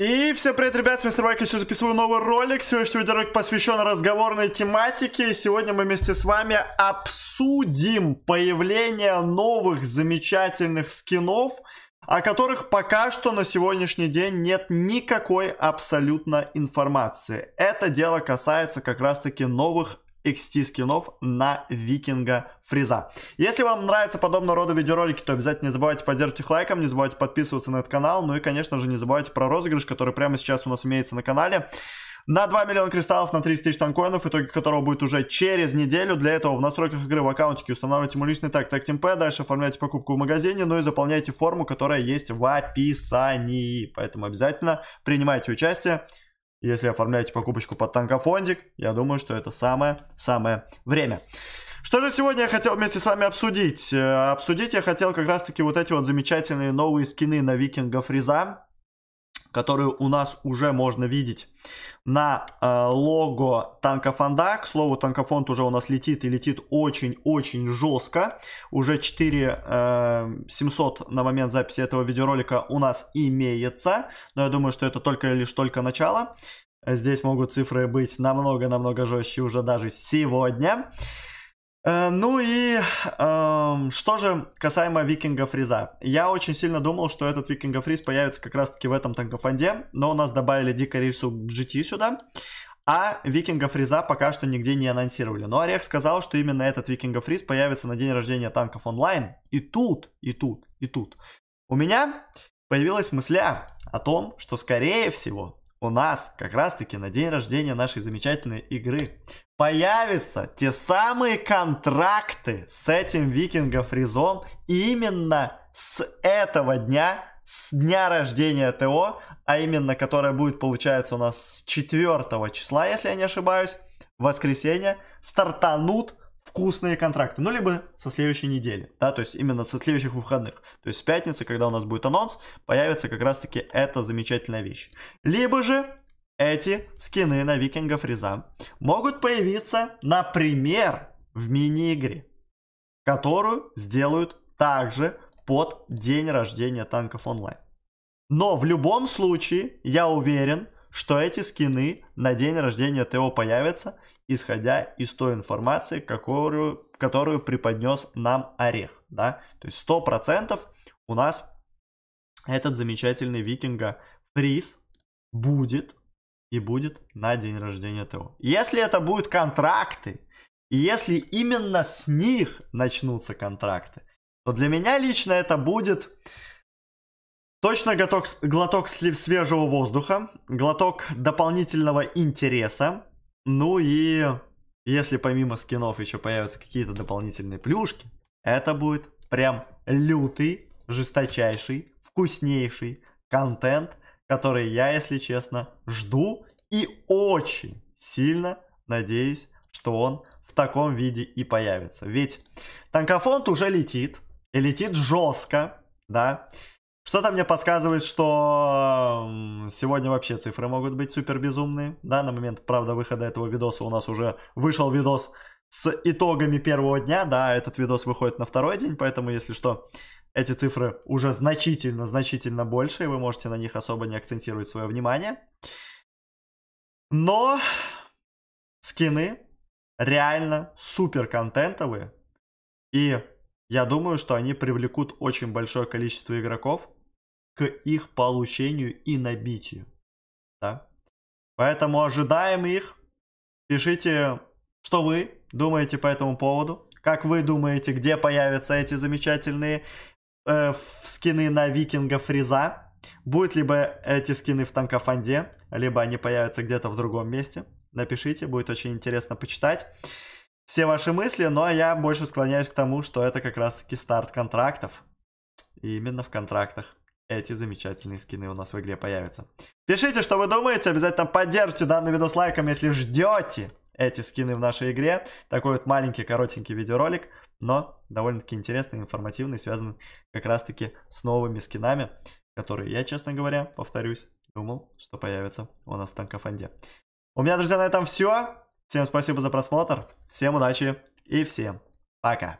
И всем привет, ребят, с Мистер Байк еще записываю новый ролик. Сегодняшний видеоролик посвящен разговорной тематике. И сегодня мы вместе с вами обсудим появление новых замечательных скинов, о которых пока что на сегодняшний день нет никакой абсолютно информации. Это дело касается как раз таки новых XT скинов на викинга Фриза. Если вам нравятся подобного рода видеоролики, то обязательно не забывайте поддерживать их лайком, не забывайте подписываться на этот канал, ну и, конечно же, не забывайте про розыгрыш, который прямо сейчас у нас имеется на канале. На 2 миллиона кристаллов, на 30 тысяч танкоинов, итоги которого будет уже через неделю. Для этого в настройках игры в аккаунтике устанавливайте мой личный так TacTimP, дальше оформляйте покупку в магазине, ну и заполняйте форму, которая есть в описании. Поэтому обязательно принимайте участие. Если оформляете покупочку под танкофондик, я думаю, что это самое-самое время. Что же сегодня я хотел вместе с вами обсудить? Э, обсудить я хотел как раз-таки вот эти вот замечательные новые скины на Викинга Фриза которую у нас уже можно видеть на э, лого танкофонда. К слову, танкофонд уже у нас летит и летит очень-очень жестко. Уже 4 э, 700 на момент записи этого видеоролика у нас имеется. Но я думаю, что это только лишь только начало. Здесь могут цифры быть намного-намного жестче уже даже сегодня. Э, ну и эм, что же касаемо Викинга Фриза. Я очень сильно думал, что этот Викинга Фриз появится как раз таки в этом танкофанде, но у нас добавили Дика Рильсу GT сюда, а Викинга Фриза пока что нигде не анонсировали. Но Орех сказал, что именно этот Викинга Фриз появится на день рождения танков онлайн. И тут, и тут, и тут. У меня появилась мысля о том, что скорее всего у нас как раз-таки на день рождения нашей замечательной игры появятся те самые контракты с этим Викинга Фризом именно с этого дня, с дня рождения ТО, а именно которая будет, получается, у нас с 4 числа, если я не ошибаюсь, воскресенье, стартанут вкусные контракты, ну, либо со следующей недели, да, то есть именно со следующих выходных. То есть в пятницу, когда у нас будет анонс, появится как раз-таки эта замечательная вещь. Либо же эти скины на викингов Риза могут появиться, например, в мини-игре, которую сделают также под день рождения танков онлайн. Но в любом случае, я уверен, что эти скины на день рождения ТО появятся, исходя из той информации, которую, которую преподнес нам Орех, да, то есть 100% у нас этот замечательный викинга приз будет и будет на день рождения ТО. Если это будут контракты, и если именно с них начнутся контракты, то для меня лично это будет точно глоток, глоток слив свежего воздуха, глоток дополнительного интереса, ну и если помимо скинов еще появятся какие-то дополнительные плюшки, это будет прям лютый, жесточайший, вкуснейший контент, который я, если честно, жду и очень сильно надеюсь, что он в таком виде и появится. Ведь танкофонт уже летит, и летит жестко, да, что-то мне подсказывает, что сегодня вообще цифры могут быть супер безумные. Да, на момент, правда, выхода этого видоса у нас уже вышел видос с итогами первого дня. Да, этот видос выходит на второй день, поэтому, если что, эти цифры уже значительно, значительно больше, и вы можете на них особо не акцентировать свое внимание. Но скины реально супер контентовые. И я думаю, что они привлекут очень большое количество игроков к их получению и набитию. Да? Поэтому ожидаем их. Пишите, что вы думаете по этому поводу. Как вы думаете, где появятся эти замечательные э, скины на викинга Фриза? Будут либо эти скины в танкофанде, либо они появятся где-то в другом месте. Напишите, будет очень интересно почитать все ваши мысли, но ну, а я больше склоняюсь к тому, что это как раз-таки старт контрактов. И именно в контрактах эти замечательные скины у нас в игре появятся. Пишите, что вы думаете, обязательно поддержите данный видос лайком, если ждете эти скины в нашей игре. Такой вот маленький, коротенький видеоролик, но довольно-таки интересный, информативный, связан как раз-таки с новыми скинами, которые я, честно говоря, повторюсь, думал, что появятся у нас в танкофанде. У меня, друзья, на этом все. Всем спасибо за просмотр, всем удачи и всем пока.